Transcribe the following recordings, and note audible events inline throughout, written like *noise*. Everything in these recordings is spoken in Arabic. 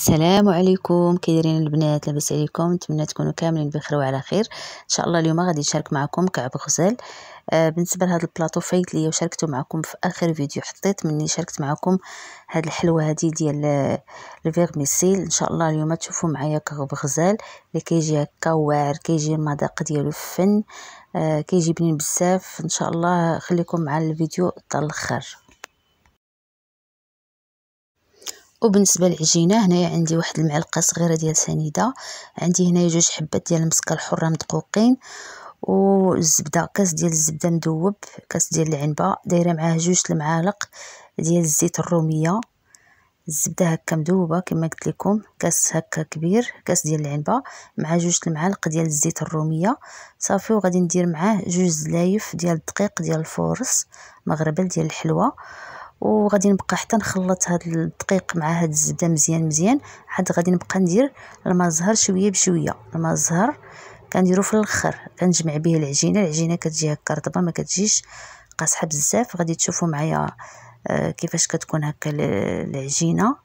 السلام عليكم كيدايرين البنات لاباس عليكم نتمنى تكونوا كاملين بخير وعلى خير ان شاء الله اليوم غادي نشارك معكم كعب غزال آه بالنسبه لهذا البلاطو فايت ليا وشاركته معكم في اخر فيديو حطيت مني شاركت معكم هاد الحلوه هادي ديال الفيرميسيل ان شاء الله اليوم تشوفوا معايا كعب غزال اللي كيجي هكا واعر كيجي المذاق ديالو فن آه كيجي بنين بزاف ان شاء الله خليكم مع الفيديو حتى الاخر وبالنسبه للعجينه هنايا عندي واحد المعلقه صغيره ديال سنيده عندي هنايا جوج حبات ديال المسكه الحره مدقوقين والزبده كاس ديال الزبده مذوب كاس ديال العنبه دايره معاه جوج المعالق ديال الزيت الروميه الزبده هكا مذوبه كما قلت لكم كاس هكا كبير كاس ديال العنبه مع جوج المعالق ديال الزيت الروميه صافي وغادي ندير معاه جوج زلايف ديال الدقيق ديال الفورس مغربل ديال الحلوه وغادي نبقى حتى نخلط هاد الدقيق مع هاد الزبده مزيان مزيان عاد غادي نبقى ندير الماء الزهر شويه بشويه الماء الزهر كنديرو في الاخر كنجمع به العجينه العجينه كتجي هكا رطبه ما كتجيش قاصحه بزاف غادي تشوفوا معايا آه، كيفاش كتكون هكا العجينه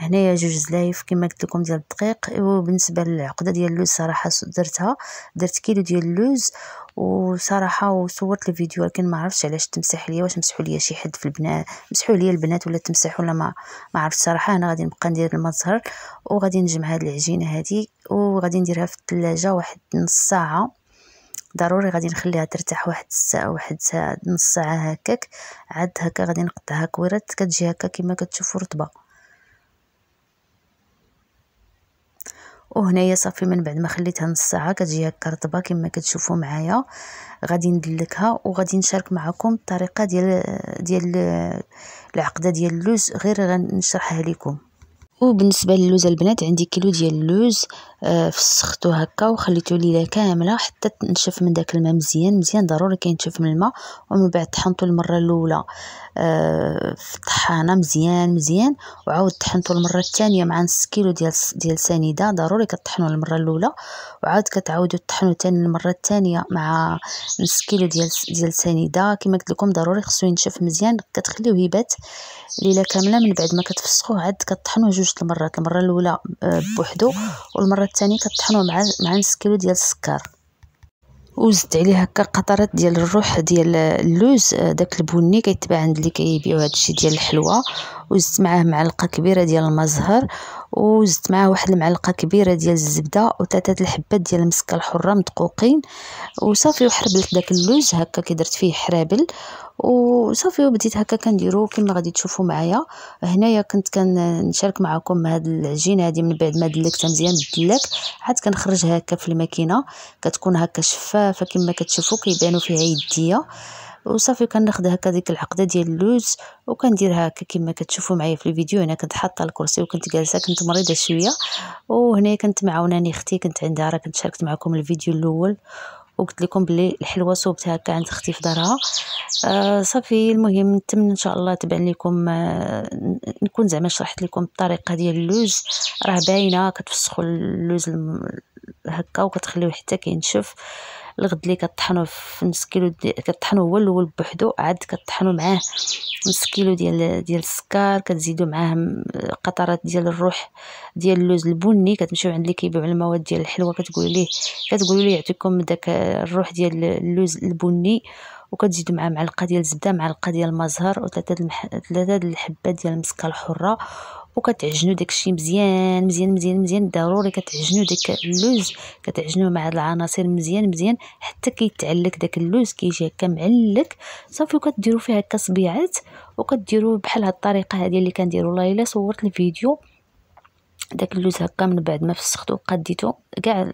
هنايا جوج زلايف كما قلت لكم ديال الدقيق وبالنسبه للعقده ديال اللوز صراحه درتها درت كيلو ديال اللوز وصراحه وصورت الفيديو ولكن ما عرفتش علاش تمسح ليا واش مسحوا ليا شي حد في البنات مسحوا ليا البنات ولا تمسح ولا ما ما عرفتش صراحه انا غادي نبقى ندير المظهر وغادي نجمع هاد العجينه هادي وغادي نديرها في الثلاجه واحد نص ساعه ضروري غادي نخليها ترتاح واحد الساعه واحد ساعه نص ساعه هكاك عاد هكا غادي نقطعها كويرات كتجي هكا كما كتشوفوا رطبه وهنايا صافي من بعد ما خليتها نص ساعه كتجي هكا رطبه كما كتشوفوا معايا غادي ندلكها وغادي نشارك معكم الطريقه ديال ديال العقده ديال اللوز غير غنشرحها لكم وبالنسبه للوز البنات عندي كيلو ديال اللوز آه، فسختو هكا وخليتو ليله كامله حتى تنشف من داك الماء مزيان مزيان ضروري كينشف من الماء ومن بعد طحنتو المره الاولى آه، في الطحانه مزيان مزيان وعاود طحنتو المره الثانيه مع نص كيلو ديال ديال سنيده ضروري كطحنوا المره الاولى وعاود كتعاودوا طحنو ثاني المره الثانيه مع نص كيلو ديال ديال سنيده كما قلت لكم ضروري خصو ينشف مزيان كتخليوه يبات ليله كامله من بعد ما كتفسخوه عاد كطحنوه جوج جوج المرات المره الاولى آه، بوحدو والمره الثانيه كطحنوه مع مع نص كيلو ديال السكر وزدت عليه هكا قطرات ديال الروح ديال اللوز آه، داك البني كيتباع عند اللي كيبيعوا هادشي ديال الحلوى وزدت معاه معلقه كبيره ديال المزهر وزدت معاه واحد المعلقه كبيره ديال الزبده وثلاثه الحبات ديال المسكه الحره مدقوقين وصافي وحربلت داك اللوز هكا كي درت فيه حرابل وصافي وبديت هكا كنديرو كما غادي تشوفوا معايا هنايا كنت كنشارك معكم هاد العجينه هادي من بعد ما دلكتها مزيان بالدلاك عاد كنخرجها هكا في الماكينه كتكون هكا شفافه كما كتشوفوا كيبانو فيها يديه وصافي كناخد هكا ديك العقده ديال اللوز وكنديرها هكا كما كتشوفوا معايا في الفيديو هنا كنت حاطه الكرسي وكنت جالسه كنت مريضه شويه وهنا كنت معاوناني اختي كنت عندها راه كنت شاركت معكم الفيديو الاول وقلت لكم بلي الحلوه صوبتها هكا عند اختي في دارها آه صافي المهم نتمنى ان شاء الله تبان لكم آه نكون زعما شرحت لكم الطريقه ديال اللوز راه باينه كتفسخوا اللوز هكا وكتخليوه حتى كينشف الغد اللي كطحنو في نص كيلو كطحنو هو الاول بوحدو عاد كطحنو معاه نص كيلو ديال ديال السكر كتزيدو معاه قطرات ديال الروح ديال اللوز البني كتمشيو عند اللي كيبيعو المواد ديال الحلوى كتقولوا ليه كتقولوا ليه يعطيكم داك الروح ديال اللوز البني وكتزيدوا معاه معلقه ديال الزبده معلقه ديال المزهر وثلاثه المح... الحبات ديال المسكه الحره وكتعجنوا داكشي مزيان مزيان مزيان مزيان ضروري كتعجنوا داك اللوز كتعجنوه مع هاد العناصر مزيان مزيان حتى كيتعلك داك اللوز كيجي هكا معلك صافي وكديروا فيه هكا صبيعات وكديروا بحال هاد الطريقه هذه اللي كنديروا والله الا صورت الفيديو داك اللوز هكا من بعد ما فسختو قديتو كاع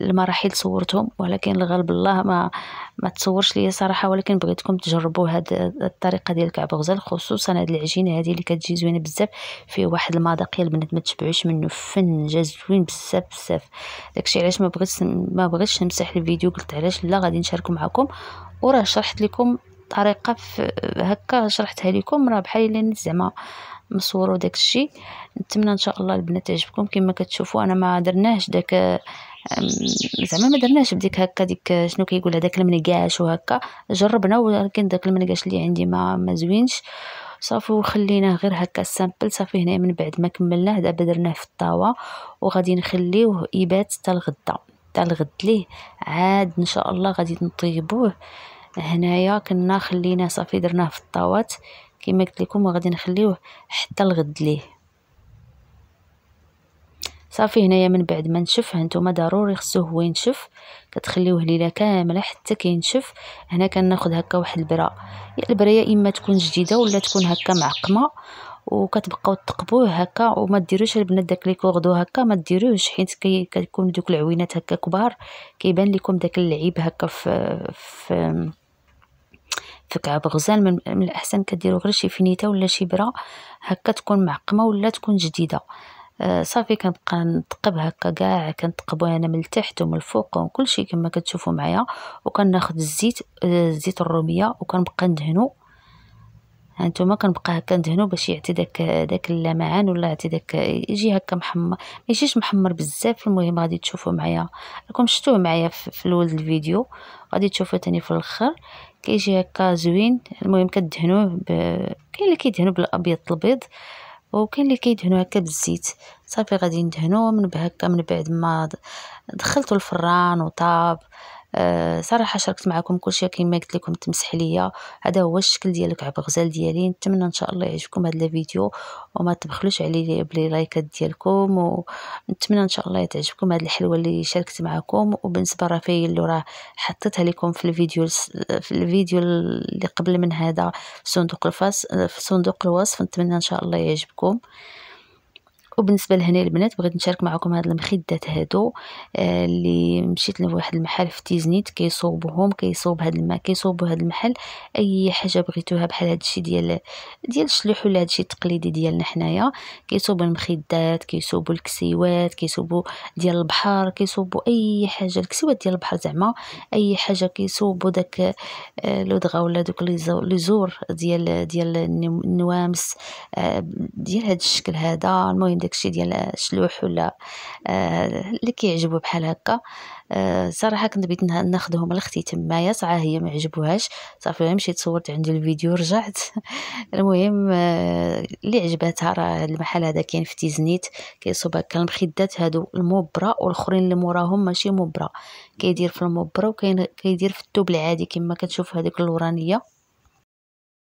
المراحل صورتهم ولكن الغالب الله ما ما تصورش ليا صراحه ولكن بغيتكم تجربوا هاد الطريقه ديال كعب غزال خصوصا هاد العجينه هادي اللي كتجي زوينه بزاف فيه واحد المذاق يا البنات ما تشبعوش منه فن جا زوين بزاف بزاف داكشي علاش ما بغيتش ما بغيتش نمسح الفيديو قلت علاش لا غادي نشارك معكم وراه شرحت لكم طريقه هكا شرحتها لكم راه بحال الا زعما وداك داكشي نتمنى ان شاء الله البنات تعجبكم كما كتشوفوا انا ما درناهش داك زعما ما درناش بديك هكا ديك شنو كيقول هذاك المنقاش وهكا جربنا ولكن داك المنقاش اللي عندي ما ما زوينش صافي وخليناه غير هكا سامبل صافي هنا من بعد ما كملناه دابا درناه في الطاوه وغادي نخليوه يبات حتى الغدا حتى الغد ليه عاد ان شاء الله غادي نطيبوه هنايا كنا خليناه صافي درناه في الطاوات كما قلت لكم وغادي نخليوه حتى الغد ليه صافي هنايا من بعد ما نشف هانتوما ضروري خصو هو ينشف كتخليوه ليله كامله حتى كينشف هنا كناخذ هكا واحد البره البره يا اما تكون جديده ولا تكون هكا معقمه وكتبقاو تقبوه هكا وما ديروش البنات داك لي كوغدو هكا ما ديروش حيت كي كتكون دوك العوينات هكا كبار كيبان لكم داك اللعيب هكا في في كعب غزال من, الاحسن كديروا غير شي فينيته ولا شي بره هكا تكون معقمه ولا تكون جديده آه صافي كنبقى نتقب هكا كاع كنتقبو انا من التحت ومن الفوق وكل شيء كما كتشوفوا معايا وكناخذ الزيت آه، الزيت زيت الروميه وكنبقى ندهنو هانتوما كنبقى ندهنو باش يعطي داك داك اللمعان ولا يعطي داك يجي هكا محمر ما يجيش محمر بزاف المهم غادي تشوفوا معايا راكم شفتوه معايا في الاول الفيديو غادي تشوفوه تاني في الاخر كيجي هكا زوين المهم كدهنوه ب... كاين اللي كيدهنوا بالابيض البيض وكاين اللي كيدهنوا هكا بالزيت صافي غادي ندهنوه من هكا من بعد ما دخلته الفران وطاب آه، صراحه شاركت معكم كلشي كما قلت لكم تمسح ليا هذا هو الشكل ديال الكعب غزال ديالي نتمنى ان شاء الله يعجبكم هذا الفيديو وما تبخلوش علي بلي لايكات ديالكم ونتمنى ان شاء الله تعجبكم هذه الحلوه اللي شاركت معكم وبالنسبه لرفايل اللي راه حطيتها لكم في الفيديو في الفيديو اللي قبل من هذا في صندوق الفاس في صندوق الوصف نتمنى ان شاء الله يعجبكم وبالنسبه لهنا البنات بغيت نشارك معكم هاد المخدات هادو آه، اللي مشيت لواحد المحل في تيزنيت كيصوبوهم كيصوب هاد الما كيصوبو هاد المحل اي حاجه بغيتوها بحال هادشي ديال ديال الشلوح ولا هادشي التقليدي ديالنا حنايا كيصوبو المخدات كيصوبو الكسيوات كيصوبو ديال البحر كيصوبو اي حاجه الكسيوات ديال البحر زعما اي حاجه كيصوبو داك آه، لودغا ولا دوك لي زور ديال ديال النوامس آه، ديال هاد الشكل هذا المهم داكشي ديال الشلوح ولا آه، اللي كيعجبو بحال هكا آه، صراحه كنت بغيت ناخذهم لختي تمايا ساعه هي ما عجبوهاش صافي مشيت صورت عندي الفيديو رجعت *laughs* المهم آه، اللي عجباتها راه المحل هذا كاين في تيزنيت كيصوب هكا المخدات هادو المبرة والاخرين اللي موراهم ماشي مبرا كيدير في المبرة وكاين كيدير في الثوب العادي كما كتشوف هذيك اللورانيه